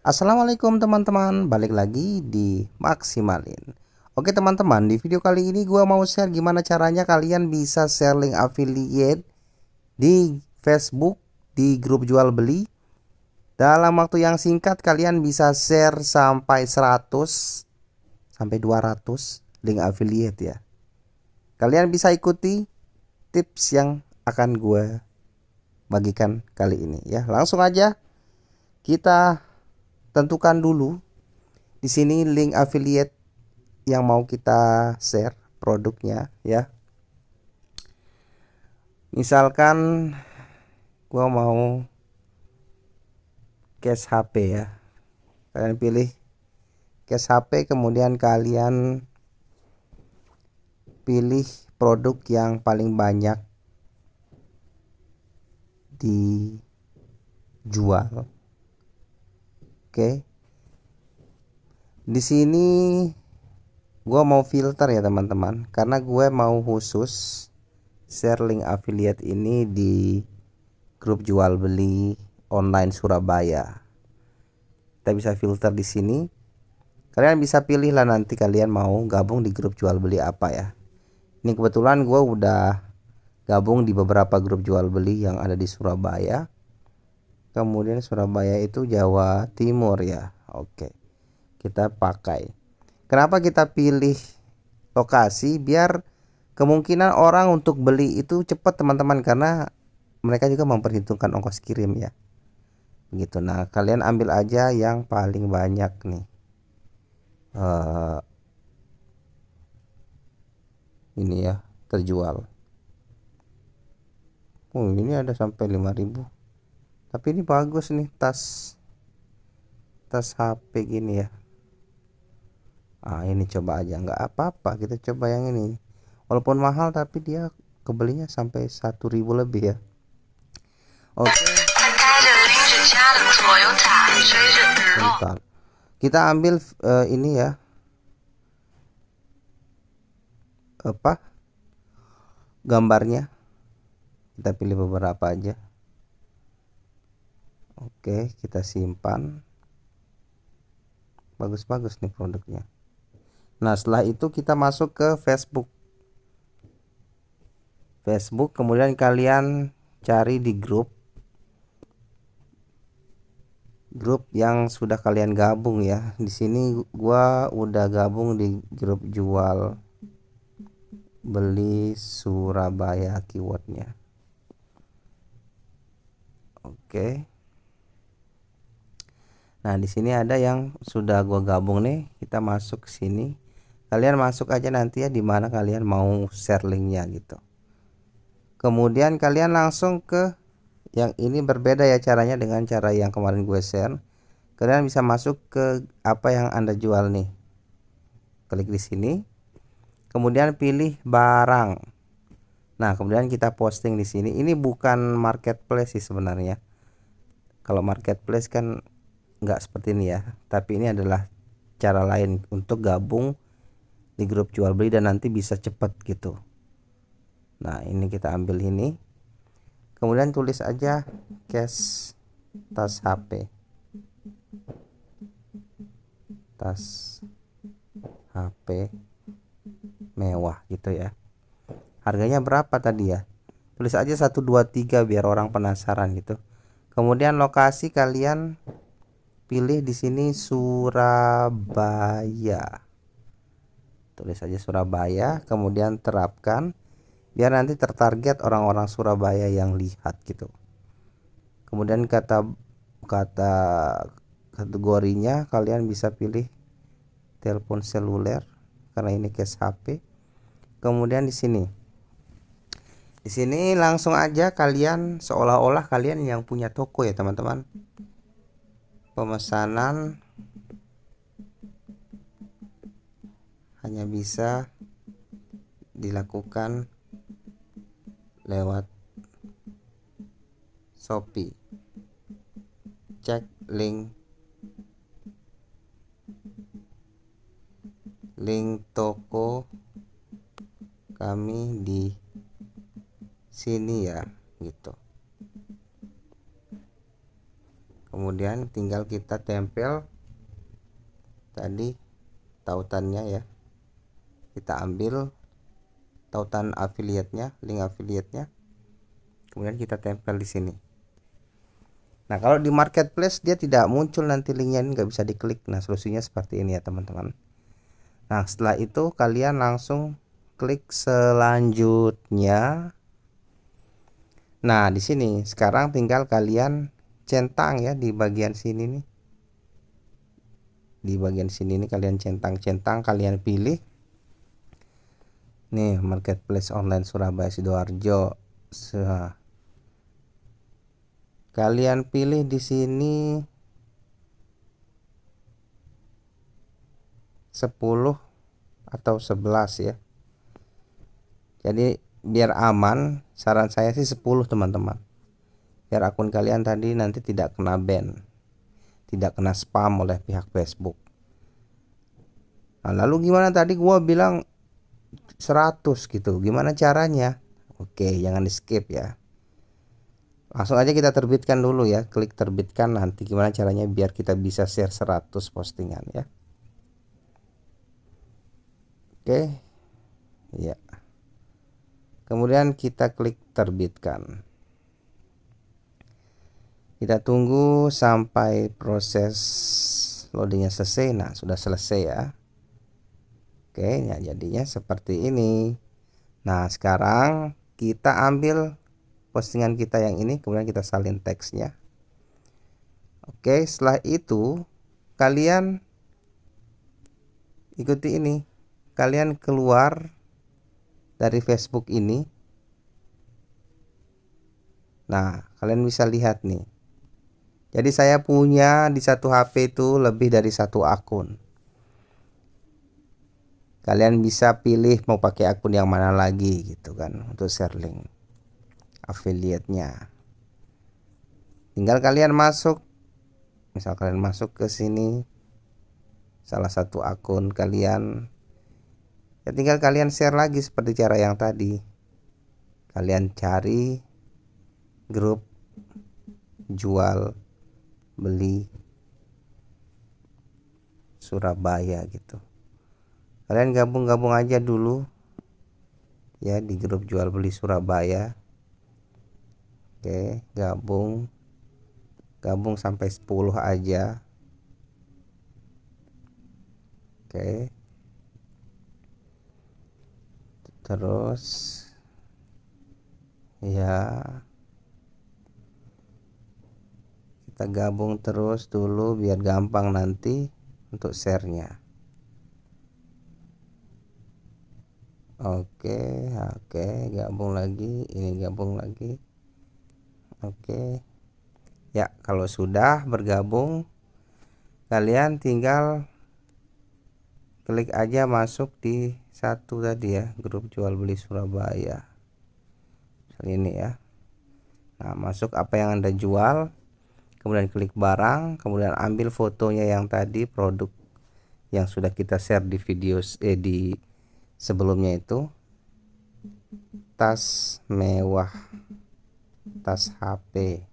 Assalamualaikum teman-teman, balik lagi di Maksimalin. Oke teman-teman, di video kali ini gue mau share gimana caranya kalian bisa share link affiliate di Facebook di grup jual beli. Dalam waktu yang singkat kalian bisa share sampai 100 sampai 200 link affiliate ya. Kalian bisa ikuti tips yang akan gue bagikan kali ini ya. Langsung aja kita tentukan dulu di sini link affiliate yang mau kita share produknya ya misalkan gua mau case HP ya kalian pilih case HP kemudian kalian pilih produk yang paling banyak dijual Oke. Di sini gue mau filter ya teman-teman karena gue mau khusus share link affiliate ini di grup jual beli online Surabaya. Kita bisa filter di sini. Kalian bisa pilih lah nanti kalian mau gabung di grup jual beli apa ya. Ini kebetulan gue udah gabung di beberapa grup jual beli yang ada di Surabaya kemudian Surabaya itu Jawa Timur ya oke kita pakai kenapa kita pilih lokasi biar kemungkinan orang untuk beli itu cepat teman-teman karena mereka juga memperhitungkan ongkos kirim ya begitu nah kalian ambil aja yang paling banyak nih uh, ini ya terjual Oh ini ada sampai 5000 tapi ini bagus nih tas tas HP gini ya ah ini coba aja nggak apa-apa kita coba yang ini walaupun mahal tapi dia kebelinya sampai 1000 lebih ya oke okay. kita ambil uh, ini ya apa gambarnya kita pilih beberapa aja Oke, kita simpan. Bagus-bagus nih produknya. Nah, setelah itu kita masuk ke Facebook. Facebook, kemudian kalian cari di grup grup yang sudah kalian gabung ya. Di sini gua udah gabung di grup jual beli Surabaya keywordnya. Oke. Okay. Nah, di sini ada yang sudah gua gabung nih. Kita masuk ke sini. Kalian masuk aja nanti ya di mana kalian mau share linknya gitu. Kemudian kalian langsung ke yang ini berbeda ya caranya dengan cara yang kemarin gue share. Kalian bisa masuk ke apa yang Anda jual nih. Klik di sini. Kemudian pilih barang. Nah, kemudian kita posting di sini. Ini bukan marketplace sih sebenarnya. Kalau marketplace kan nggak seperti ini ya tapi ini adalah cara lain untuk gabung di grup jual beli dan nanti bisa cepet gitu nah ini kita ambil ini kemudian tulis aja cash tas HP tas HP mewah gitu ya harganya berapa tadi ya tulis aja 123 biar orang penasaran gitu kemudian lokasi kalian pilih di sini Surabaya tulis saja Surabaya kemudian terapkan biar nanti tertarget orang-orang Surabaya yang lihat gitu kemudian kata kata kategorinya kalian bisa pilih telepon seluler karena ini case HP kemudian di sini di sini langsung aja kalian seolah-olah kalian yang punya toko ya teman-teman pemesanan hanya bisa dilakukan lewat Shopee. Cek link link toko kami di sini ya gitu kemudian tinggal kita tempel tadi tautannya ya kita ambil tautan affiliate-nya link affiliate-nya kemudian kita tempel di sini Nah kalau di marketplace dia tidak muncul nanti linknya ini nggak bisa diklik. Nah solusinya seperti ini ya teman-teman. Nah setelah itu kalian langsung klik selanjutnya. Nah di sini sekarang tinggal kalian centang ya di bagian sini nih di bagian sini nih kalian centang-centang kalian pilih nih marketplace online Surabaya Sidoarjo kalian pilih di sini 10 atau 11 ya jadi biar aman saran saya sih 10 teman-teman biar akun kalian tadi nanti tidak kena ban tidak kena spam oleh pihak Facebook nah, lalu gimana tadi gua bilang 100 gitu gimana caranya oke jangan di skip ya langsung aja kita terbitkan dulu ya klik terbitkan nanti gimana caranya biar kita bisa share 100 postingan ya oke ya kemudian kita klik terbitkan kita tunggu sampai proses loadingnya selesai nah sudah selesai ya oke ya jadinya seperti ini nah sekarang kita ambil postingan kita yang ini kemudian kita salin teksnya oke setelah itu kalian ikuti ini kalian keluar dari Facebook ini nah kalian bisa lihat nih jadi saya punya di satu HP itu lebih dari satu akun. Kalian bisa pilih mau pakai akun yang mana lagi gitu kan untuk share link affiliate-nya. Tinggal kalian masuk misal kalian masuk ke sini salah satu akun kalian ya tinggal kalian share lagi seperti cara yang tadi kalian cari grup jual beli Surabaya gitu kalian gabung-gabung aja dulu ya di grup jual beli Surabaya oke gabung gabung sampai 10 aja oke terus ya kita gabung terus dulu biar gampang nanti untuk sharenya oke oke gabung lagi ini gabung lagi oke ya kalau sudah bergabung kalian tinggal klik aja masuk di satu tadi ya grup jual beli Surabaya ini ya Nah masuk apa yang anda jual kemudian klik barang, kemudian ambil fotonya yang tadi produk yang sudah kita share di video eh, di sebelumnya itu tas mewah tas HP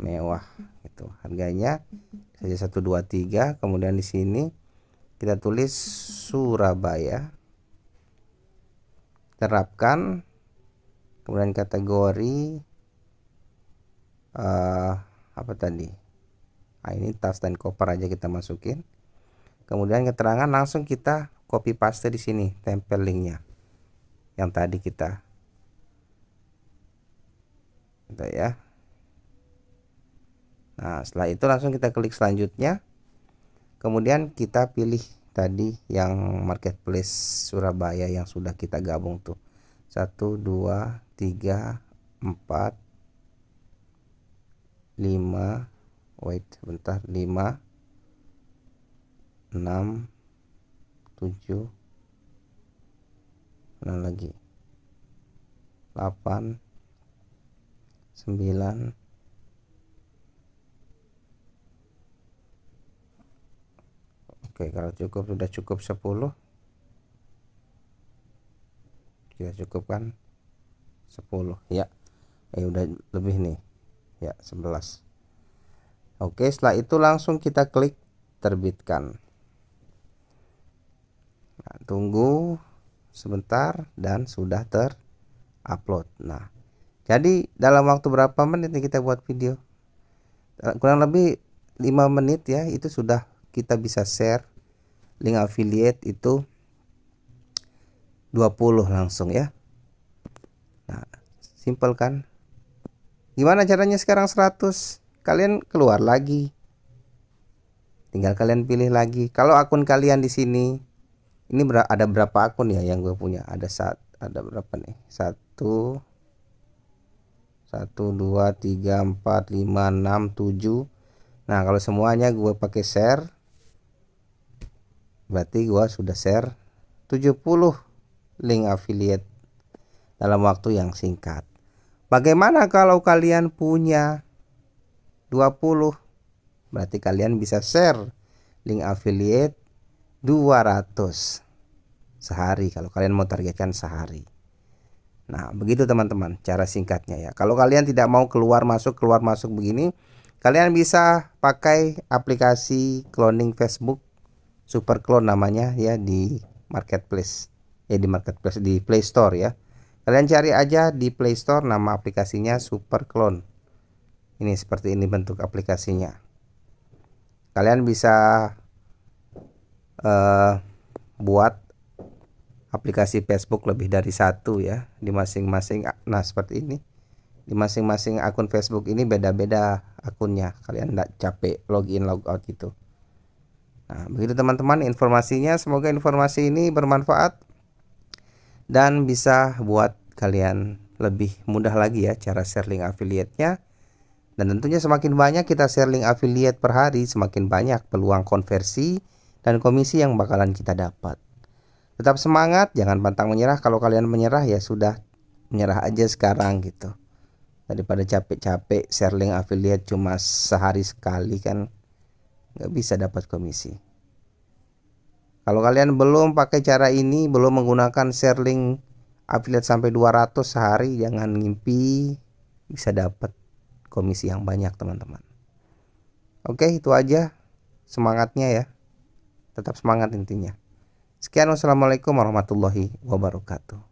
mewah itu harganya saja 123 kemudian di sini kita tulis Surabaya terapkan kemudian kategori uh, apa tadi nah, ini tas dan koper aja kita masukin kemudian keterangan langsung kita copy paste di sini tempel linknya yang tadi kita ya nah setelah itu langsung kita klik selanjutnya kemudian kita pilih tadi yang marketplace Surabaya yang sudah kita gabung tuh 1 2 3 4 5 wait sebentar 5 6 7 mana lagi 8 9 Oke kalau cukup sudah cukup 10 kita cukupkan 10 ya eh udah lebih nih ya 11 Oke setelah itu langsung kita klik terbitkan nah, tunggu sebentar dan sudah terupload nah jadi dalam waktu berapa menit kita buat video eh, kurang lebih 5 menit ya itu sudah kita bisa share link affiliate itu 20 langsung ya nah simple kan Gimana caranya sekarang 100? Kalian keluar lagi. Tinggal kalian pilih lagi. Kalau akun kalian di sini, ini ber ada berapa akun ya yang gue punya? Ada saat ada berapa nih? Satu, satu, dua, tiga, empat, lima, enam, tujuh. Nah kalau semuanya gue pakai share, berarti gue sudah share 70 link affiliate dalam waktu yang singkat. Bagaimana kalau kalian punya 20? Berarti kalian bisa share link affiliate 200 sehari kalau kalian mau targetkan sehari. Nah, begitu teman-teman cara singkatnya ya. Kalau kalian tidak mau keluar masuk keluar masuk begini, kalian bisa pakai aplikasi cloning Facebook Super Clone namanya ya di marketplace. Ya di marketplace di Play Store ya. Kalian cari aja di Play Store nama aplikasinya Super Clone. Ini seperti ini bentuk aplikasinya. Kalian bisa uh, buat aplikasi Facebook lebih dari satu ya di masing-masing. Nah seperti ini di masing-masing akun Facebook ini beda-beda akunnya. Kalian tidak capek login logout gitu. Nah begitu teman-teman informasinya. Semoga informasi ini bermanfaat dan bisa buat kalian lebih mudah lagi ya cara share link affiliate-nya. Dan tentunya semakin banyak kita share link affiliate per hari, semakin banyak peluang konversi dan komisi yang bakalan kita dapat. Tetap semangat, jangan pantang menyerah. Kalau kalian menyerah ya sudah menyerah aja sekarang gitu. Daripada capek-capek share link affiliate cuma sehari sekali kan nggak bisa dapat komisi. Kalau kalian belum pakai cara ini, belum menggunakan share link affiliate sampai 200 sehari, jangan ngimpi bisa dapat komisi yang banyak, teman-teman. Oke, itu aja semangatnya ya. Tetap semangat intinya. Sekian wassalamualaikum warahmatullahi wabarakatuh.